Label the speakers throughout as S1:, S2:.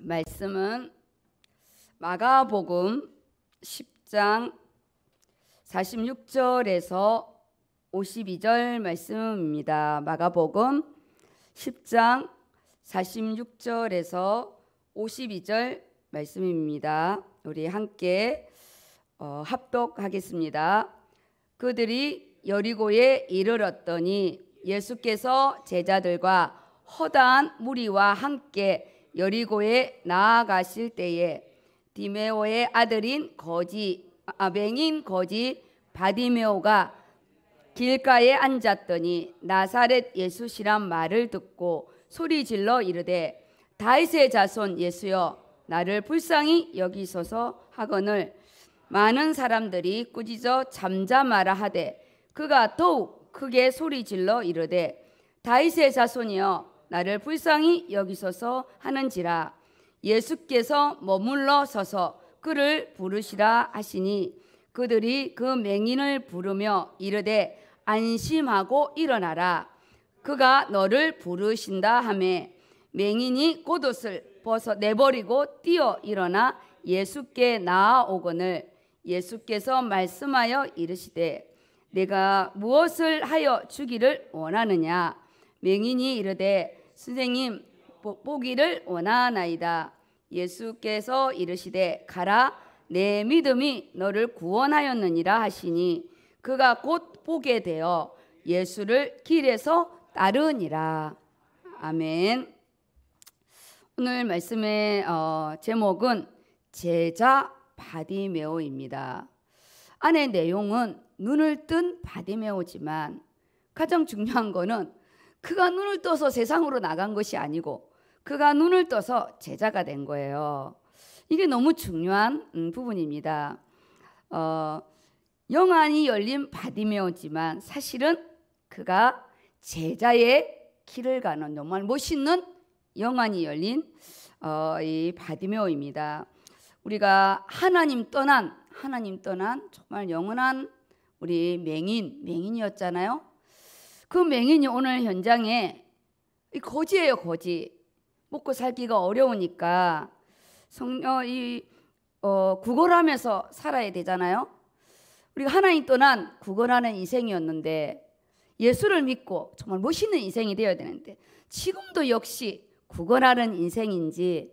S1: 말씀은 마가복음 10장 46절에서 52절 말씀입니다. 마가복음 10장 46절에서 52절 말씀입니다. 우리 함께 어, 합독하겠습니다. 그들이 여리고에 이르렀더니 예수께서 제자들과 허다한 무리와 함께 여리고에 나아가실 때에 디메오의 아들인 거지 아뱅인 거지 바디메오가 길가에 앉았더니 나사렛 예수시란 말을 듣고 소리질러 이르되 다윗의 자손 예수여 나를 불쌍히 여기소서 하거늘 많은 사람들이 꾸짖어 잠잠하라 하되 그가 더욱 크게 소리질러 이르되 다윗의 자손이여 나를 불쌍히 여기소서 하는지라 예수께서 머물러 서서 그를 부르시라 하시니 그들이 그 맹인을 부르며 이르되 안심하고 일어나라 그가 너를 부르신다 하매 맹인이 곧옷을 벗어 내버리고 뛰어 일어나 예수께 나아오거늘 예수께서 말씀하여 이르시되 내가 무엇을 하여 주기를 원하느냐 맹인이 이르되 선생님 보기를 원하나이다. 예수께서 이르시되 가라 내 믿음이 너를 구원하였느니라 하시니 그가 곧 보게 되어 예수를 길에서 따르니라. 아멘. 오늘 말씀의 어, 제목은 제자 바디메오입니다. 안의 내용은 눈을 뜬 바디메오지만 가장 중요한 거는 그가 눈을 떠서 세상으로 나간 것이 아니고 그가 눈을 떠서 제자가 된 거예요. 이게 너무 중요한 음, 부분입니다. 어, 영안이 열린 바디메오지만 사실은 그가 제자의 길을 가는 정말 멋있는 영안이 열린 어, 이 바디메오입니다. 우리가 하나님 떠난 하나님 떠난 정말 영원한 우리 맹인 맹인이었잖아요. 그 맹인이 오늘 현장에 거지예요, 거지. 먹고 살기가 어려우니까 성어 이 어, 구걸하면서 살아야 되잖아요. 우리가 하나님 떠난 구걸하는 인생이었는데 예수를 믿고 정말 멋있는 인생이 되어야 되는데 지금도 역시 구걸하는 인생인지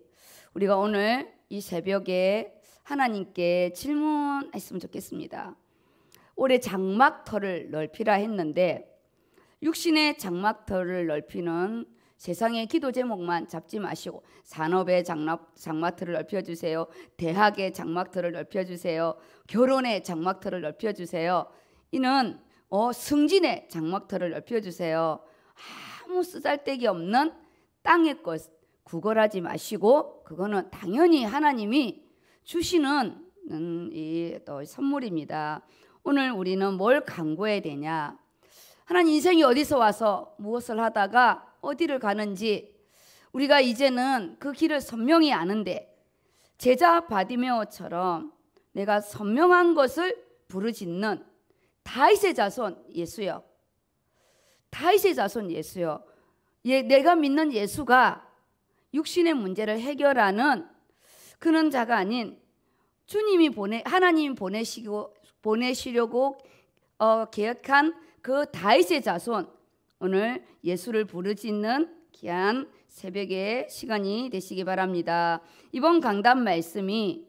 S1: 우리가 오늘 이 새벽에 하나님께 질문했으면 좋겠습니다. 올해 장막터를 넓히라 했는데 육신의 장막터를 넓히는 세상의 기도 제목만 잡지 마시고 산업의 장막, 장막터를 넓혀주세요. 대학의 장막터를 넓혀주세요. 결혼의 장막터를 넓혀주세요. 이는 어, 승진의 장막터를 넓혀주세요. 아무 쓰잘데기 없는 땅의 것 구걸하지 마시고 그거는 당연히 하나님이 주시는 음, 이또 선물입니다. 오늘 우리는 뭘 강구해야 되냐? 하나님 인생이 어디서 와서 무엇을 하다가 어디를 가는지 우리가 이제는 그 길을 선명히 아는데 제자 바디메오처럼 내가 선명한 것을 부르짖는 다이세 자손 예수여. 다이세 자손 예수여. 예, 내가 믿는 예수가 육신의 문제를 해결하는 그는 자가 아닌 주님이 보내 하나님 보내시고 보내시려고 어, 계획한 그 다윗의 자손 오늘 예수를 부르짖는 귀한 새벽의 시간이 되시기 바랍니다. 이번 강단 말씀이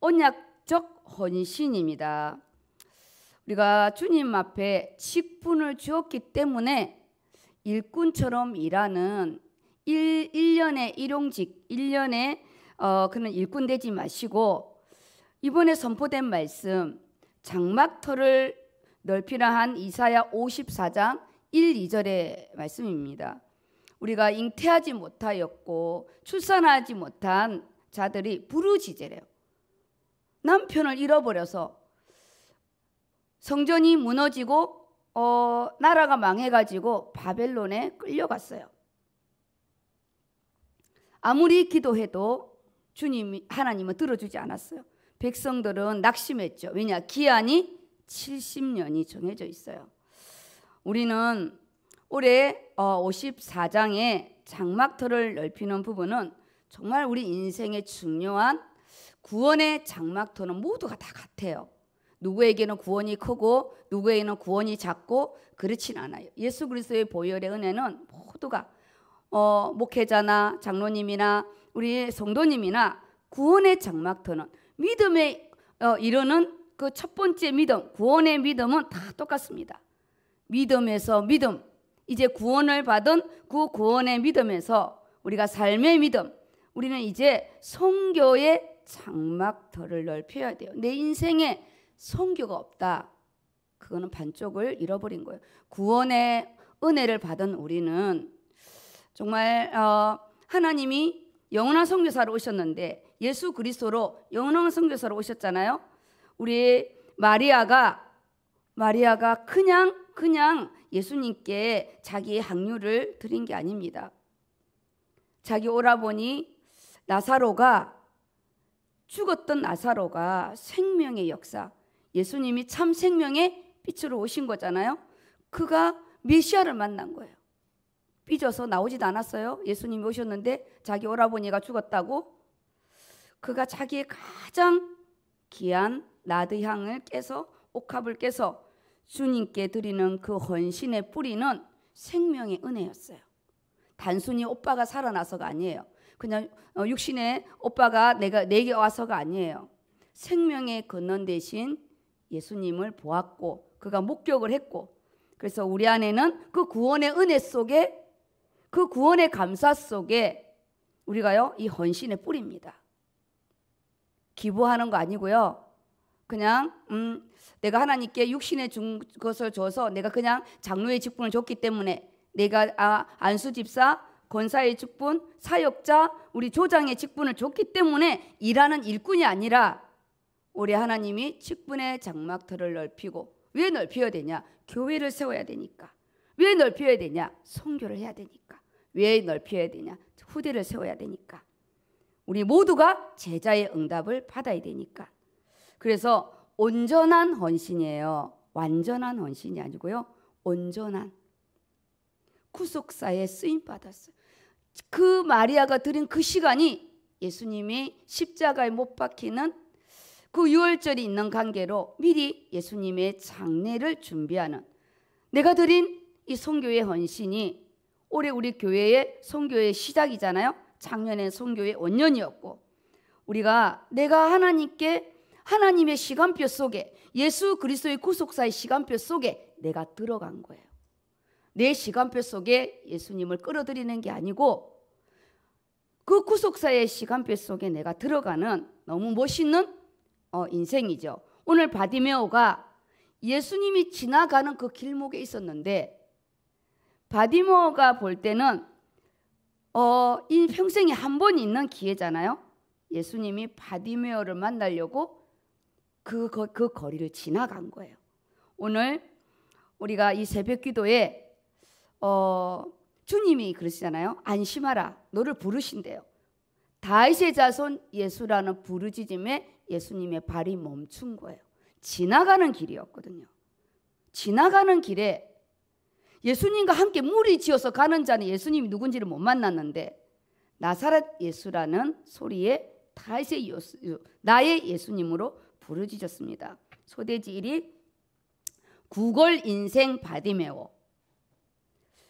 S1: 언약적 헌신입니다. 우리가 주님 앞에 직분을 주었기 때문에 일꾼처럼 일하는 1, 1년의 일용직, 1년의 어, 그런 일꾼 되지 마시고 이번에 선포된 말씀 장막터를 넓히라 한 이사야 54장 1, 2절의 말씀입니다. 우리가 잉태하지 못하였고 출산하지 못한 자들이 부르짖으래요. 남편을 잃어버려서 성전이 무너지고 어, 나라가 망해가지고 바벨론에 끌려갔어요. 아무리 기도해도 주님 하나님은 들어주지 않았어요. 백성들은 낙심했죠. 왜냐 기한이 70년이 정해져 있어요. 우리는 올해 54장의 어, 장막터를 넓히는 부분은 정말 우리 인생의 중요한 구원의 장막터는 모두가 다 같아요. 누구에게는 구원이 크고 누구에게는 구원이 작고 그렇진 않아요. 예수 그리스도의 보혈의 은혜는 모두가 어, 목회자나 장로님이나 우리 성도님이나 구원의 장막터는 믿음에 어, 이르는 그첫 번째 믿음, 구원의 믿음은 다 똑같습니다. 믿음에서 믿음, 이제 구원을 받은 그 구원의 믿음에서 우리가 삶의 믿음, 우리는 이제 성교의 장막터를 넓혀야 돼요. 내 인생에 성교가 없다. 그거는 반쪽을 잃어버린 거예요. 구원의 은혜를 받은 우리는 정말 어, 하나님이 영원한 성교사로 오셨는데 예수 그리스도로 영원한 성교사로 오셨잖아요. 우리 마리아가 마리아가 그냥 그냥 예수님께 자기의 항류를 드린 게 아닙니다. 자기 오라보니 나사로가 죽었던 나사로가 생명의 역사, 예수님이 참 생명의 빛으로 오신 거잖아요. 그가 메시아를 만난 거예요. 삐져서 나오지도 않았어요. 예수님이 오셨는데 자기 오라버니가 죽었다고 그가 자기의 가장 귀한 나드 향을 깨서 옥합을 깨서 주님께 드리는 그 헌신의 뿌리는 생명의 은혜였어요. 단순히 오빠가 살아나서가 아니에요. 그냥 어, 육신의 오빠가 내가 내게 와서가 아니에요. 생명의 근원 대신 예수님을 보았고 그가 목격을 했고 그래서 우리 안에는 그 구원의 은혜 속에 그 구원의 감사 속에 우리가요 이 헌신의 뿌리입니다. 기부하는 거 아니고요. 그냥 음, 내가 하나님께 육신의 준 것을 줘서 내가 그냥 장로의 직분을 줬기 때문에 내가 아, 안수 집사 권사의 직분, 사역자, 우리 조장의 직분을 줬기 때문에 일하는 일꾼이 아니라 우리 하나님이 직분의 장막터를 넓히고 왜 넓혀야 되냐? 교회를 세워야 되니까. 왜 넓혀야 되냐? 성교를 해야 되니까. 왜 넓혀야 되냐? 후대를 세워야 되니까. 우리 모두가 제자의 응답을 받아야 되니까. 그래서 온전한 헌신이에요. 완전한 헌신이 아니고요. 온전한 구속사에 쓰임 받았어요. 그 마리아가 들인 그 시간이 예수님이 십자가에 못 박히는 그 유월절이 있는 관계로 미리 예수님의 장례를 준비하는 내가 드린 이 성교의 헌신이 올해 우리 교회의 성교의 시작이잖아요. 작년엔 성교의 원년이었고 우리가 내가 하나님께 하나님의 시간표 속에 예수 그리스도의 구속사의 시간표 속에 내가 들어간 거예요. 내 시간표 속에 예수님을 끌어들이는 게 아니고 그 구속사의 시간표 속에 내가 들어가는 너무 멋있는 어, 인생이죠. 오늘 바디메오가 예수님이 지나가는 그 길목에 있었는데 바디메어가볼 때는 어, 이 평생에 한 번 있는 기회잖아요. 예수님이 바디메어를 만나려고 그, 거, 그 거리를 지나간 거예요. 오늘 우리가 이 새벽 기도에 어, 주님이 그러시잖아요. 안심하라. 너를 부르신대요. 다윗의 자손 예수라는 부르짖음에 예수님의 발이 멈춘 거예요. 지나가는 길이었거든요. 지나가는 길에 예수님과 함께 무리 지어서 가는 자는 예수님이 누군지를 못 만났는데 나사렛 예수라는 소리에 다윗의 예수, 나의 예수님으로 부르짖었습니다. 소대지 일이 구걸 인생 바디메오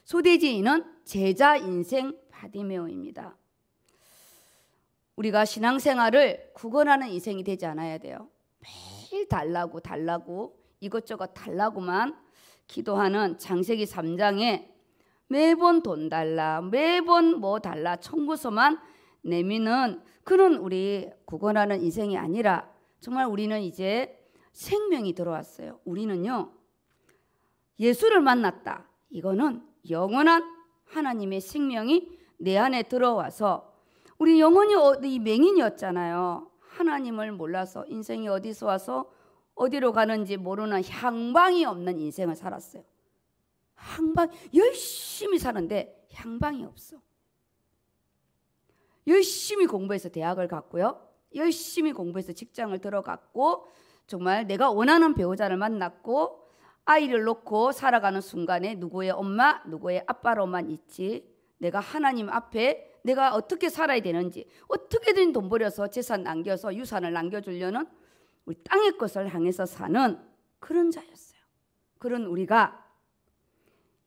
S1: 소대지 인은 제자 인생 바디메오입니다. 우리가 신앙생활을 구걸하는 인생이 되지 않아야 돼요. 매일 달라고 달라고 이것저것 달라고만 기도하는 장세기 3장에 매번 돈 달라 매번 뭐 달라 청구서만 내미는 그런 우리 구걸하는 인생이 아니라 정말 우리는 이제 생명이 들어왔어요. 우리는요, 예수를 만났다. 이거는 영원한 하나님의 생명이 내 안에 들어와서 우리 영혼이 어디 맹인이었잖아요. 하나님을 몰라서 인생이 어디서 와서 어디로 가는지 모르는 향방이 없는 인생을 살았어요. 향방 열심히 사는데 향방이 없어. 열심히 공부해서 대학을 갔고요. 열심히 공부해서 직장을 들어갔고 정말 내가 원하는 배우자를 만났고 아이를 놓고 살아가는 순간에 누구의 엄마, 누구의 아빠로만 있지 내가 하나님 앞에 내가 어떻게 살아야 되는지 어떻게든 돈 벌여서 재산 남겨서 유산을 남겨주려는 우리 땅의 것을 향해서 사는 그런 자였어요. 그런 우리가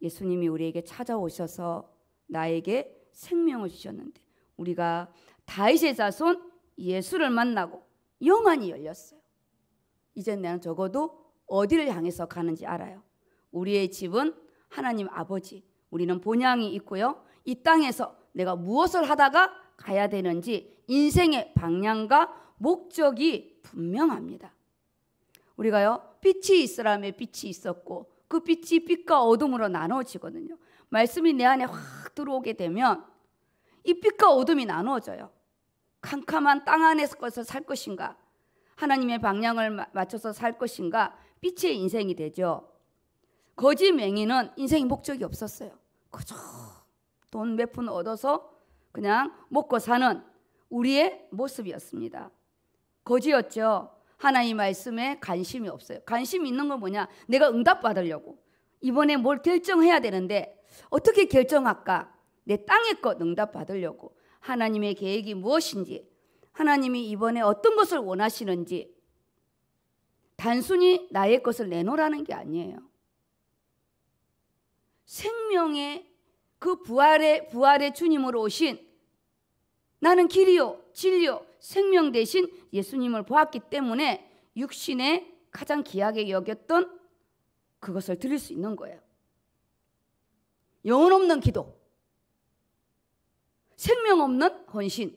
S1: 예수님이 우리에게 찾아오셔서 나에게 생명을 주셨는데 우리가 다이세 자손 예수를 만나고 영안이 열렸어요. 이제 나는 적어도 어디를 향해서 가는지 알아요. 우리의 집은 하나님 아버지, 우리는 본향이 있고요. 이 땅에서 내가 무엇을 하다가 가야 되는지 인생의 방향과 목적이 분명합니다. 우리가요, 빛이 있으라며 빛이 있었고 그 빛이 빛과 어둠으로 나눠지거든요. 말씀이 내 안에 확 들어오게 되면 이 빛과 어둠이 나눠져요. 캄캄한 땅 안에서 것을 살 것인가? 하나님의 방향을 맞춰서 살 것인가? 빛의 인생이 되죠. 거지 맹인은 인생의 목적이 없었어요. 그저 돈 몇 푼 얻어서 그냥 먹고 사는 우리의 모습이었습니다. 거지였죠. 하나님 말씀에 관심이 없어요. 관심 있는 건 뭐냐? 내가 응답받으려고. 이번에 뭘 결정해야 되는데 어떻게 결정할까? 내 땅의 것 응답받으려고. 하나님의 계획이 무엇인지, 하나님이 이번에 어떤 것을 원하시는지, 단순히 나의 것을 내놓으라는 게 아니에요. 생명의 그 부활의 부활의 주님으로 오신 나는 길이요 진리요 생명 대신 예수님을 보았기 때문에 육신의 가장 귀하게 여겼던 그것을 드릴 수 있는 거예요. 영혼 없는 기도. 생명 없는 헌신.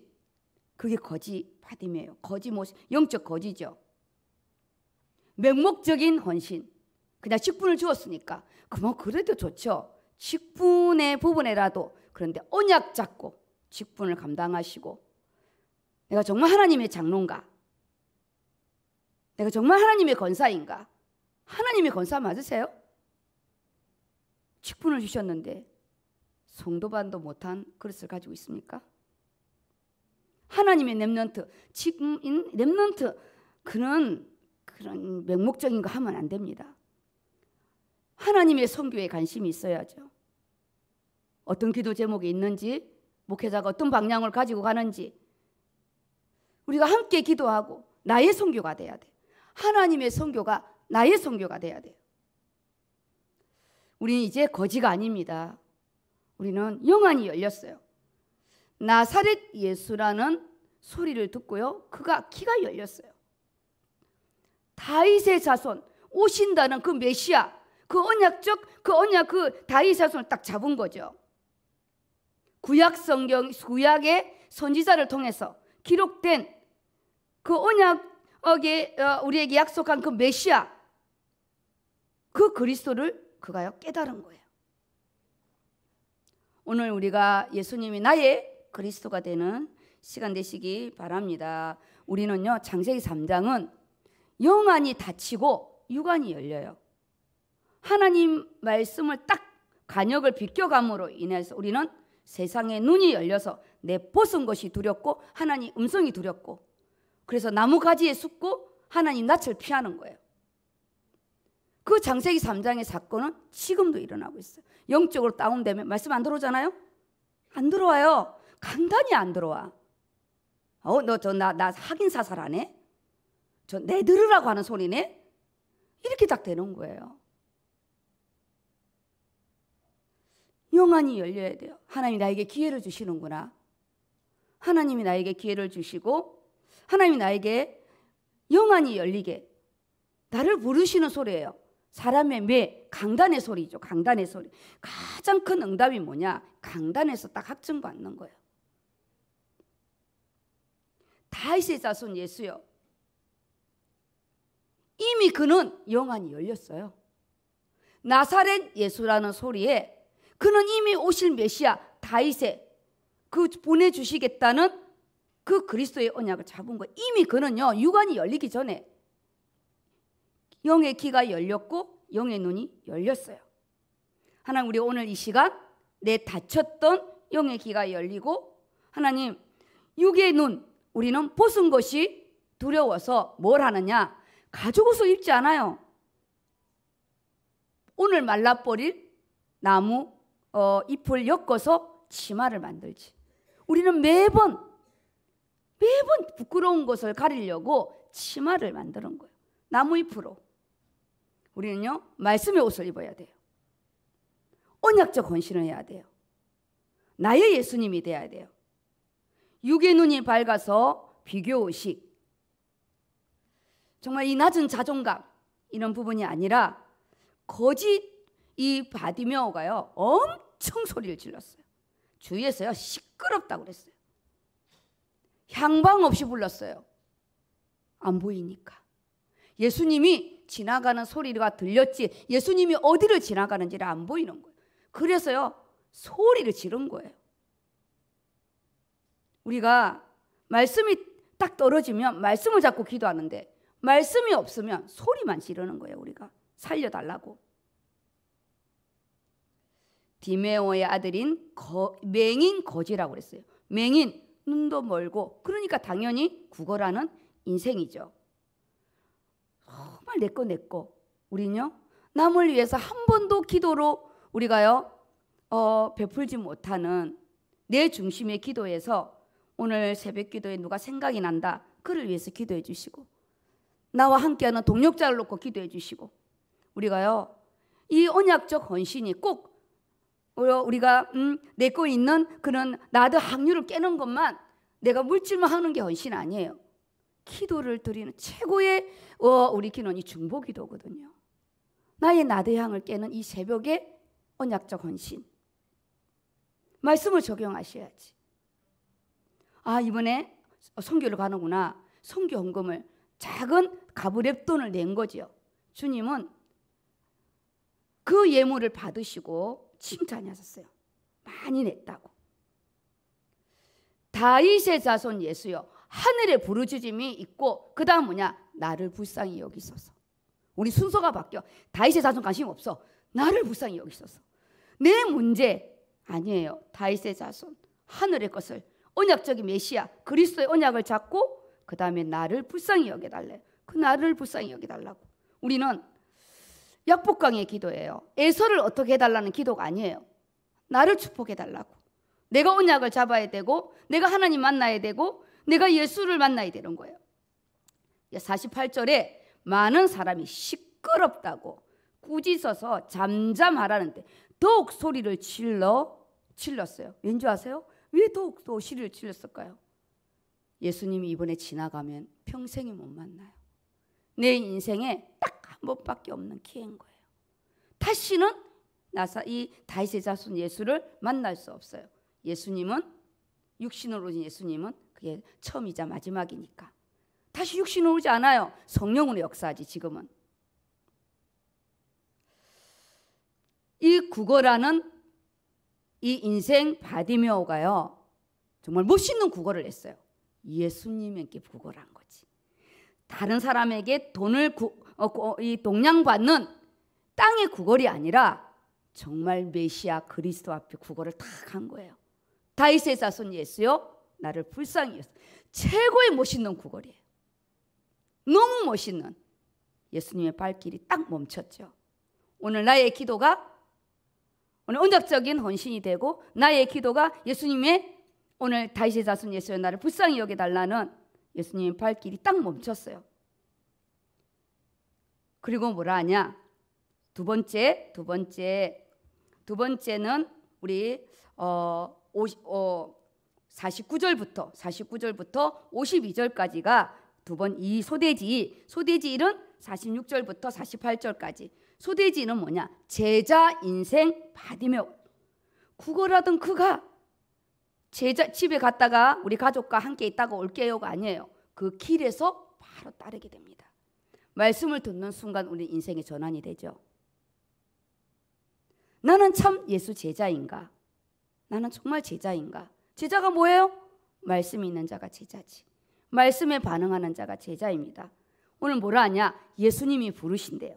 S1: 그게 거지 파딤이에요. 거지 모 뭐, 영적 거지죠. 맹목적인 헌신. 그냥 식분을 주었으니까. 그뭐 그래도 좋죠. 직분의 부분에라도 그런데 언약 잡고 직분을 감당하시고 내가 정말 하나님의 장로인가? 내가 정말 하나님의 건사인가? 하나님의 건사 맞으세요? 직분을 주셨는데 성도반도 못한 그릇을 가지고 있습니까? 하나님의 렘넌트, 지금 렘넌트 그는 그런 맹목적인 거 하면 안 됩니다. 하나님의 선교에 관심이 있어야죠. 어떤 기도 제목이 있는지, 목회자가 어떤 방향을 가지고 가는지 우리가 함께 기도하고 나의 선교가 돼야 돼. 하나님의 선교가 나의 선교가 돼야 돼 우리는 이제 거지가 아닙니다. 우리는 영안이 열렸어요. 나사렛 예수라는 소리를 듣고요. 그가 키가 열렸어요. 다윗의 자손 오신다는 그 메시아 그 언약적 그 언약 그 다윗의 자손을 딱 잡은 거죠. 구약 성경 구약의 선지자를 통해서 기록된 그 언약에 어, 우리에게 약속한 그 메시아 그 그리스도를 그가요 깨달은 거예요. 오늘 우리가 예수님이 나의 그리스도가 되는 시간 되시기 바랍니다. 우리는요, 장세기 3장은 영안이 닫히고 육안이 열려요. 하나님 말씀을 딱 간역을 비껴감으로 인해서 우리는 세상의 눈이 열려서 내 벗은 것이 두렵고 하나님 음성이 두렵고 그래서 나무 가지에 숙고 하나님 낯을 피하는 거예요. 그 장세기 3장의 사건은 지금도 일어나고 있어요. 영적으로 다운되면 말씀 안 들어오잖아요? 안 들어와요. 간단히 안 들어와. 어, 너저 나나 학인 사살하네. 저 내들으라고 하는 소리네. 이렇게 딱 되는 거예요. 영안이 열려야 돼요. 하나님이 나에게 기회를 주시는구나. 하나님이 나에게 기회를 주시고 하나님이 나에게 영안이 열리게 나를 부르시는 소리예요. 사람의 왜 강단의 소리죠. 강단의 소리. 가장 큰 응답이 뭐냐? 강단에서 딱 확증 받는 거예요. 다윗의 자손 예수요. 이미 그는 영안이 열렸어요. 나사렛 예수라는 소리에 그는 이미 오실 메시아 다윗의 그 보내주시겠다는 그 그리스도의 언약을 잡은 거예요. 이미 그는요, 육안이 열리기 전에 영의 귀가 열렸고 영의 눈이 열렸어요. 하나님 우리 오늘 이 시간 내 닫혔던 영의 귀가 열리고 하나님 육의 눈 우리는 벗은 것이 두려워서 뭘 하느냐 가죽 옷을 입지 않아요. 오늘 말라버릴 나무 어, 잎을 엮어서 치마를 만들지. 우리는 매번 매번 부끄러운 것을 가리려고 치마를 만드는 거예요. 나무 잎으로. 우리는요, 말씀의 옷을 입어야 돼요. 언약적 헌신을 해야 돼요. 나의 예수님이 돼야 돼요. 육의 눈이 밝아서 비교의식. 정말 이 낮은 자존감, 이런 부분이 아니라, 거짓 이 바디메어가요, 엄청 소리를 질렀어요. 주위에서요, 시끄럽다고 그랬어요. 향방 없이 불렀어요. 안 보이니까. 예수님이 지나가는 소리가 들렸지 예수님이 어디를 지나가는지를 안 보이는 거예요. 그래서요 소리를 지른 거예요. 우리가 말씀이 딱 떨어지면 말씀을 잡고 기도하는데 말씀이 없으면 소리만 지르는 거예요. 우리가 살려달라고. 디메오의 아들인 거, 맹인 거지라고 그랬어요. 맹인 눈도 멀고 그러니까 당연히 구걸하는 인생이죠. 정말 내거 내거 우리는요 남을 위해서 한 번도 기도로 우리가요 어, 베풀지 못하는 내 중심의 기도에서 오늘 새벽 기도에 누가 생각이 난다 그를 위해서 기도해 주시고 나와 함께하는 동력자를 놓고 기도해 주시고 우리가요 이 언약적 헌신이 꼭 우리가 음, 내거 있는 그런 나도항률을 깨는 것만 내가 물질만 하는 게 헌신 아니에요. 기도를 드리는 최고의 어, 우리 기원이 중보기도거든요. 나의 나대향을 깨는 이 새벽의 언약적 헌신. 말씀을 적용하셔야지. 아 이번에 성교를 가는구나. 성교 헌금을 작은 가브랩 돈을 낸거지 주님은 그 예물을 받으시고 칭찬하셨어요. 많이 냈다고. 다윗의 자손 예수요. 하늘의 부르짖음이 있고 그다음 뭐냐? 나를 불쌍히 여기소서. 우리 순서가 바뀌어. 다윗의 자손 관심 없어. 나를 불쌍히 여기소서. 내 문제 아니에요. 다윗의 자손 하늘의 것을 언약적인 메시아 그리스도의 언약을 잡고 그다음에 나를 불쌍히 여기 달래. 그 나를 불쌍히 여기 달라고. 우리는 약복강의 기도예요. 애서를 어떻게 해달라는 기도가 아니에요. 나를 축복해달라고. 내가 언약을 잡아야 되고, 내가 하나님 만나야 되고, 내가 예수를 만나야 되는 거예요. 48절에 많은 사람이 시끄럽다고 꾸짖어서 잠잠하라는데 더욱 소리를 질러 질렀어요. 왠지 아세요? 왜 더욱 또시를 질렀을까요? 예수님이 이번에 지나가면 평생이못 만나요. 내 인생에 딱 한 번밖에 없는 기회인 거예요. 다시는 나사 이다이세 자손 예수를 만날 수 없어요. 예수님은 육신으로 오신 예수님은 그게 처음이자 마지막이니까. 다시 육신은 오지 않아요. 성령으로 역사하지 지금은. 이 국어라는 이 인생 바디메오가요. 정말 멋있는 국어를 했어요. 예수님에게 국어를 한 거지. 다른 사람에게 돈을 구, 어, 어 이 동양받는 땅의 구걸이 아니라 정말 메시아 그리스도 앞에 구걸을 탁 한 거예요. 다이세사손 예수요. 나를 불쌍히 여겼어. 최고의 멋있는 구걸이에요. 너무 멋있는 예수님의 발길이 딱 멈췄죠. 오늘 나의 기도가 오늘 온적적인 헌신이 되고 나의 기도가 예수님의 오늘 다시 자손 예수의 나를 불쌍히 여겨달라는 예수님의 발길이 딱 멈췄어요. 그리고 뭐라 하냐? 두 번째, 두 번째, 두 번째는 우리 어, 오, 어, 49절부터 49절부터 52절까지가 두 번 이 소대지 소대지 일은 46절부터 48절까지 소대지는 뭐냐 제자 인생 받으며 국어라던 그가 제자 집에 갔다가 우리 가족과 함께 있다가 올게요가 아니에요 그 길에서 바로 따르게 됩니다 말씀을 듣는 순간 우리 인생의 전환이 되죠 나는 참 예수 제자인가 나는 정말 제자인가 제자가 뭐예요? 말씀이 있는 자가 제자지. 말씀에 반응하는 자가 제자입니다. 오늘 뭐라 하냐? 예수님이 부르신대요.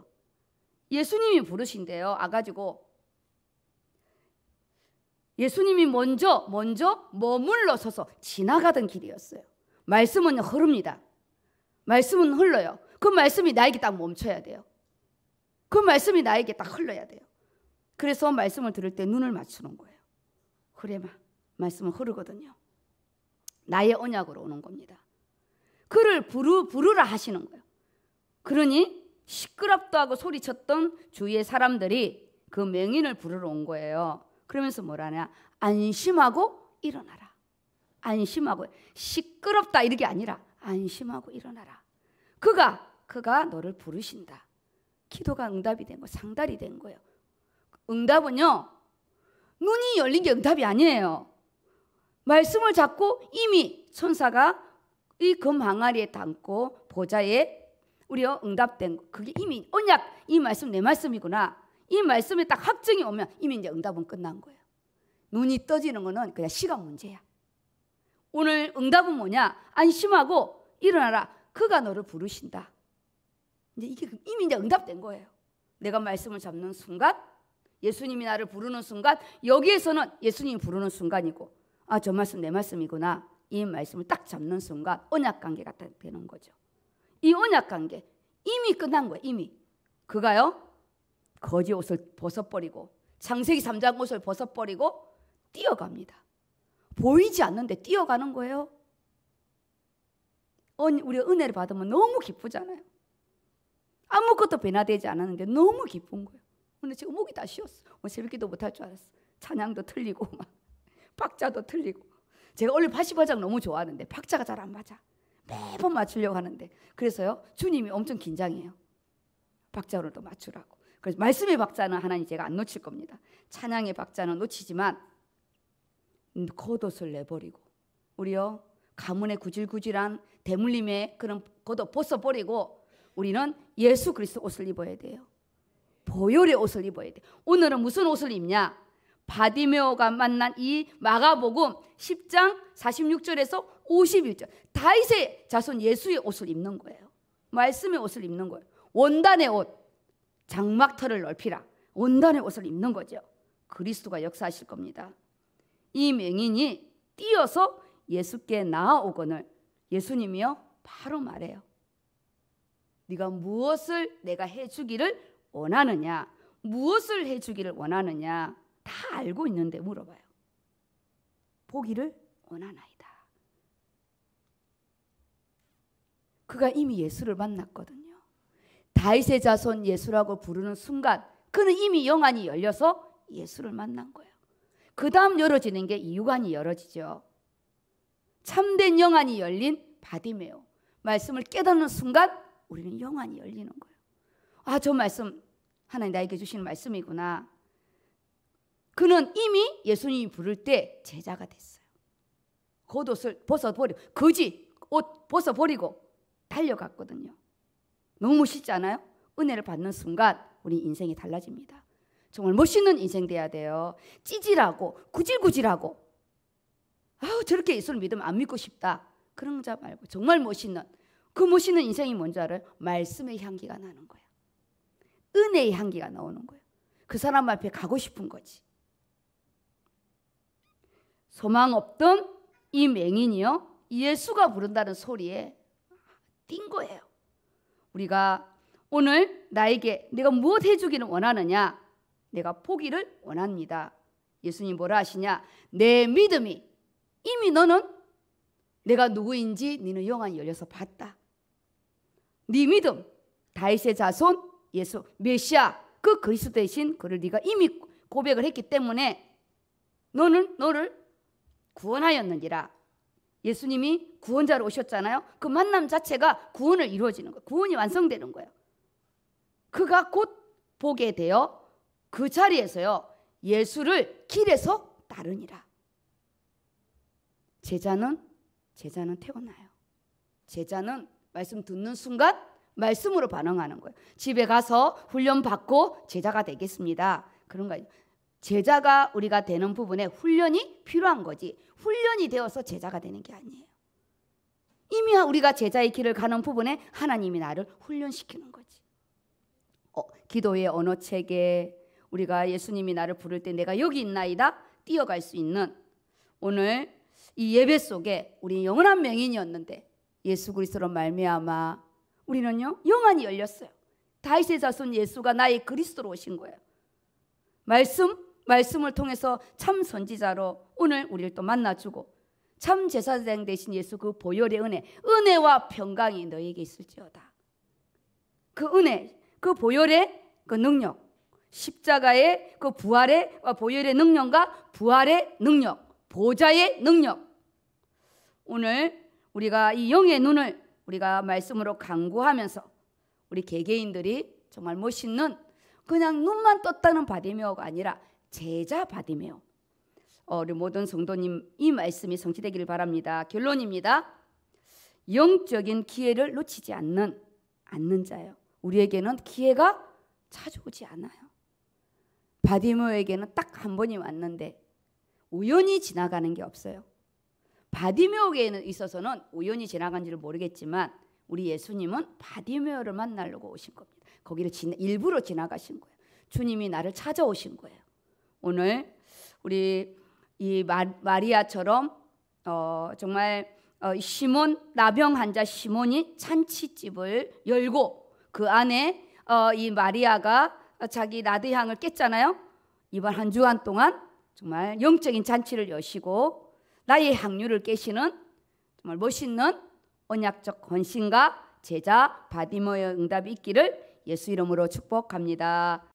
S1: 예수님이 부르신대요. 아가지고 예수님이 먼저 먼저 머물러 서서 지나가던 길이었어요. 말씀은 흐릅니다. 말씀은 흘러요. 그 말씀이 나에게 딱 멈춰야 돼요. 그 말씀이 나에게 딱 흘러야 돼요. 그래서 말씀을 들을 때 눈을 맞추는 거예요. 그래마 말씀은 흐르거든요. 나의 언약으로 오는 겁니다. 그를 부르 부르라 하시는 거예요. 그러니 시끄럽다 하고 소리쳤던 주위의 사람들이 그맹인을 부르러 온 거예요. 그러면서 뭐라냐? 안심하고 일어나라. 안심하고 시끄럽다 이렇게 아니라 안심하고 일어나라. 그가 그가 너를 부르신다. 기도가 응답이 된 거, 상달이 된 거예요. 응답은요. 눈이 열린 게 응답이 아니에요. 말씀을 잡고 이미 천사가 이 금 항아리에 담고 보좌에 우리가 응답된 거. 그게 이미 언약 이 말씀 내 말씀이구나. 이 말씀에 딱 확증이 오면 이미 이제 응답은 끝난 거예요. 눈이 떠지는 거는 그냥 시간 문제야. 오늘 응답은 뭐냐? 안심하고 일어나라. 그가 너를 부르신다. 이제 이게 이미 이제 응답된 거예요. 내가 말씀을 잡는 순간, 예수님이 나를 부르는 순간, 여기에서는 예수님이 부르는 순간이고, 아, 저 말씀 내 말씀이구나. 이 말씀을 딱 잡는 순간 언약 관계가 되는 거죠. 이 언약 관계 이미 끝난 거예요. 이미 그가요 거지 옷을 벗어버리고 창세기 3장 옷을 벗어버리고 뛰어갑니다. 보이지 않는데 뛰어가는 거예요. 우리 은혜를 받으면 너무 기쁘잖아요. 아무것도 변화되지 않았는데 너무 기쁜 거예요. 오늘 지금 목이 다 쉬었어. 오늘 새벽 기도 못할 줄 알았어. 찬양도 틀리고 막. 박자도 틀리고 제가 원래 바시바장 너무 좋아하는데 박자가 잘 안 맞아. 매번 맞추려고 하는데 그래서요 주님이 엄청 긴장해요. 박자를 또 맞추라고. 그래서 말씀의 박자는 하나님 제가 안 놓칠 겁니다. 찬양의 박자는 놓치지만 음, 겉옷을 내버리고 우리요 가문의 구질구질한 대물림의 그런 겉옷 벗어버리고 우리는 예수 그리스도 옷을 입어야 돼요. 보혈의 옷을 입어야 돼. 오늘은 무슨 옷을 입냐? 바디메어가 만난 이 마가복음 10장 46절에서 51절. 다윗의 자손 예수의 옷을 입는 거예요. 말씀의 옷을 입는 거예요. 원단의 옷, 장막터를 넓히라. 원단의 옷을 입는 거죠. 그리스도가 역사하실 겁니다. 이 맹인이 뛰어서 예수께 나아오거늘 예수님이요 바로 말해요. 네가 무엇을 내가 해주기를 원하느냐? 무엇을 해주기를 원하느냐? 다 알고 있는데 물어봐요. 보기를 원하나이다. 그가 이미 예수를 만났거든요. 다윗의 자손 예수라고 부르는 순간 그는 이미 영안이 열려서 예수를 만난 거예요. 그 다음 열어지는 게 이유관이 열어지죠. 참된 영안이 열린 바디메오. 말씀을 깨닫는 순간 우리는 영안이 열리는 거예요. 아, 저 말씀 하나님 나에게 주신 말씀이구나. 그는 이미 예수님이 부를 때 제자가 됐어요. 겉옷을 벗어버리고 거지 옷 벗어버리고 달려갔거든요. 너무 멋지 않아요? 은혜를 받는 순간 우리 인생이 달라집니다. 정말 멋있는 인생 돼야 돼요. 찌질하고 구질구질하고 아우 저렇게 예수를 믿으면 안 믿고 싶다. 그런 자 말고 정말 멋있는 그 멋있는 인생이 뭔지 알아요? 말씀의 향기가 나는 거야. 은혜의 향기가 나오는 거예요. 그 사람 앞에 가고 싶은 거지. 소망 없던 이 맹인이요 예수가 부른다는 소리에 띈 거예요. 우리가 오늘 나에게 내가 무엇 해주기를 원하느냐? 내가 포기를 원합니다. 예수님 뭐라 하시냐? 내 믿음이 이미 너는 내가 누구인지 너는 영안 열려서 봤다. 네 믿음 다윗의 자손 예수 메시아 그 그리스도 대신 그를 네가 이미 고백을 했기 때문에 너는 너를 구원하였느니라. 예수님이 구원자로 오셨잖아요. 그 만남 자체가 구원을 이루어지는 거예요. 구원이 완성되는 거예요. 그가 곧 보게 되어 그 자리에서요. 예수를 길에서 따르니라. 제자는 제자는 태어나요. 제자는 말씀 듣는 순간 말씀으로 반응하는 거예요. 집에 가서 훈련 받고 제자가 되겠습니다. 그런 거예요. 제자가 우리가 되는 부분에 훈련이 필요한 거지. 훈련이 되어서 제자가 되는 게 아니에요. 이미 우리가 제자의 길을 가는 부분에 하나님이 나를 훈련시키는 거지. 어, 기도의 언어 체계, 우리가 예수님이 나를 부를 때 내가 여기 있나이다 뛰어갈 수 있는 오늘 이 예배 속에 우리 영원한 명인이었는데 예수 그리스도로 말미암아 우리는요 영안이 열렸어요. 다윗의 자손 예수가 나의 그리스도로 오신 거예요. 말씀 말씀을 통해서 참 선지자로 오늘 우리를 또 만나주고 참 제사장 되신 예수 그 보혈의 은혜 은혜와 평강이 너에게 있을지어다 그 은혜 그 보혈의 그 능력 십자가의 그 부활의 어, 보혈의 능력과 부활의 능력 보좌의 능력 오늘 우리가 이 영의 눈을 우리가 말씀으로 강구하면서 우리 개개인들이 정말 멋있는 그냥 눈만 떴다는 바디메어가 아니라 제자 받으며 어, 우리 모든 성도님 이 말씀이 성취되기를 바랍니다. 결론입니다. 영적인 기회를 놓치지 않는 않는 자요 우리에게는 기회가 찾아 오지 않아요. 바디모에게는 메딱한 번이 왔는데 우연히 지나가는 게 없어요. 바디메오에는 게 있어서는 우연히 지나간지를 모르겠지만 우리 예수님은 바디메오를 만나려고 오신 겁니다. 거기를 지나, 일부러 지나가신 거예요. 주님이 나를 찾아오신 거예요. 오늘 우리 이 마, 리아처럼 어, 정말 어, 시몬 나병 환자 시몬이 잔치집을 열고 그 안에 어, 이 마리아가 자기 나드향을 깼잖아요. 이번 한 주간 동안 정말 영적인 잔치를 여시고 나의 향유를 깨시는 정말 멋있는 언약적 헌신과 제자 바디모의 응답이 있기를 예수 이름으로 축복합니다.